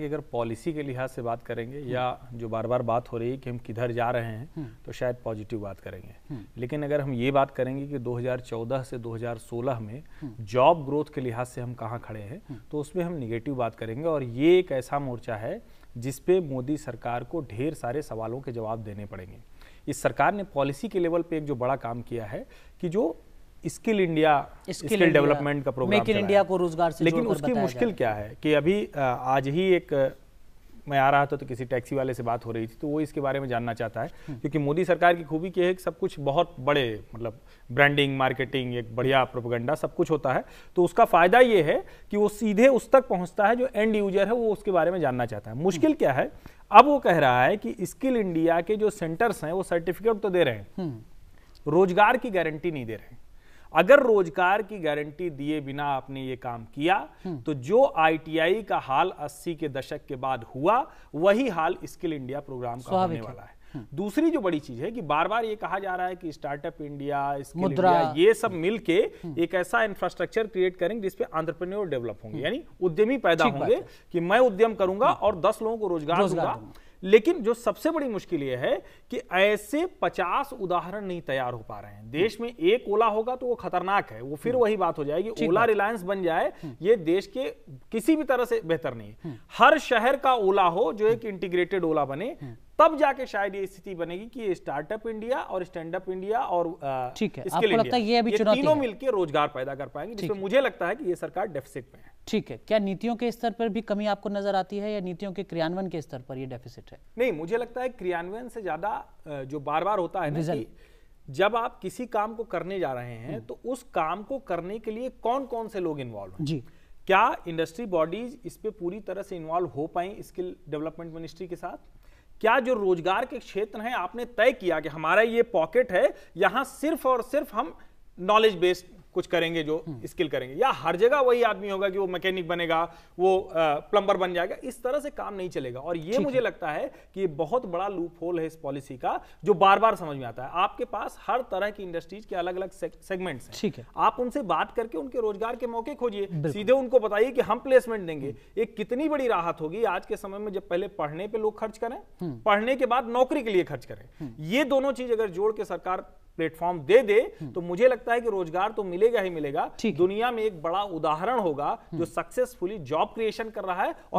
कि अगर पॉलिसी के लिहाज से बात करेंगे या हम्म। जो बार बार बात हो रही है कि हम किधर जा रहे हैं हम्म। तो शायद पॉजिटिव बात करेंगे हम्म। लेकिन अगर हम ये बात करेंगे कि 2014 से 2016 में जॉब ग्रोथ के लिहाज से हम कहाँ खड़े हैं तो उसमें हम निगेटिव बात करेंगे और ये एक ऐसा मोर्चा है जिसपे मोदी सरकार को ढेर सारे सवालों के जवाब देने पड़ेंगे इस सरकार ने पॉलिसी के लेवल पे एक जो बड़ा काम किया है कि जो स्किल इंडिया स्किल डेवलपमेंट का प्रोग्राम मेक इन इंडिया को रोजगार से लेकिन उसकी मुश्किल क्या है कि अभी आज ही एक मैं आ रहा था तो किसी टैक्सी वाले से बात हो रही थी तो वो इसके बारे में जानना चाहता है हम्म। क्योंकि मोदी सरकार की खूबी क्या है कि सब कुछ बहुत बड़े मतलब ब्रांडिंग मार्केटिंग एक बढ़िया प्रोपगंडा सब कुछ होता है तो उसका फायदा ये है कि वो सीधे उस तक पहुंचता है जो एंड यूजर है वो उसके बारे में जानना चाहता है मुश्किल हम्म। क्या है अब वो कह रहा है कि स्किल इंडिया के जो सेंटर्स हैं वो सर्टिफिकेट तो दे रहे हैं हम्म। रोजगार की गारंटी नहीं दे रहे हैं अगर रोजगार की गारंटी दिए बिना आपने ये काम किया हम्म। तो जो आईटीआई का हाल 80 के दशक के बाद हुआ वही हाल स्किल इंडिया प्रोग्राम का होने वाला है हम्म। दूसरी जो बड़ी चीज है कि बार बार ये कहा जा रहा है कि स्टार्टअप इंडिया स्किल इंडिया, ये सब मिलके हम्म। एक ऐसा इंफ्रास्ट्रक्चर क्रिएट करेंगे जिसपे आंट्रप्रन्योर डेवलप होंगे यानी उद्यमी पैदा होंगे कि मैं उद्यम करूंगा और दस लोगों को रोजगार दूंगा लेकिन जो सबसे बड़ी मुश्किल यह है कि ऐसे 50 उदाहरण नहीं तैयार हो पा रहे हैं देश में एक ओला होगा तो वो खतरनाक है वो फिर हम्म। वही बात हो जाएगी ओला रिलायंस बन जाए हम्म। ये देश के किसी भी तरह से बेहतर नहीं है हम्म। हर शहर का ओला हो जो एक इंटीग्रेटेड ओला बने तब जाके शायद ये स्थिति बनेगी कि स्टार्टअप इंडिया और स्टैंड अप इंडिया और ठीक है आपको लगता है ये अभी चुनौती तीनों मिलकर रोजगार पैदा कर पाएंगे जिसमें मुझे लगता है कि ये सरकार डेफिसिट में है ठीक है क्या नीतियों के स्तर पर भी कमी आपको नजर आती है या नीतियों के क्रियान्वयन के स्तर पर ये डेफिसिट है नहीं मुझे लगता है क्रियान्वयन से ज्यादा जो बार बार होता है ना जब आप किसी काम को करने जा रहे हैं हम्म। तो उस काम को करने के लिए कौन कौन से लोग इन्वॉल्व हैं जी क्या इंडस्ट्री बॉडीज इस पे पूरी तरह से इन्वॉल्व हो पाए स्किल डेवलपमेंट मिनिस्ट्री के साथ क्या जो रोजगार के क्षेत्र हैं आपने तय किया कि हमारा ये पॉकेट है यहां सिर्फ और सिर्फ हम नॉलेज बेस्ड कुछ करेंगे जो हम्म। स्किल करेंगे या हर जगह वही आदमी होगा कि वो मैकेनिक बनेगा वो प्लम्बर बन जाएगा इस तरह से काम नहीं चलेगा और ये मुझे लगता है कि ये बहुत बड़ा लूप होल है इस पॉलिसी का जो बार बार समझ में आता है आपके पास हर तरह की इंडस्ट्रीज के अलग अलग सेगमेंट हैं ठीक है आप उनसे बात करके उनके रोजगार के मौके खोजिए सीधे उनको बताइए कि हम प्लेसमेंट देंगे ये हम्म। कितनी बड़ी राहत होगी आज के समय में जब पहले पढ़ने पर लोग खर्च करें हम्म। पढ़ने के बाद नौकरी के लिए खर्च करें ये दोनों चीज अगर जोड़ के सरकार प्लेटफॉर्म दे दे तो मुझे लगता है कि रोजगार तो मिले मिलेगा ही मिलेगा दुनिया में एक बड़ा उदाहरण होगा जो सक्सेसफुली जॉब क्रिएशन कर रहा है और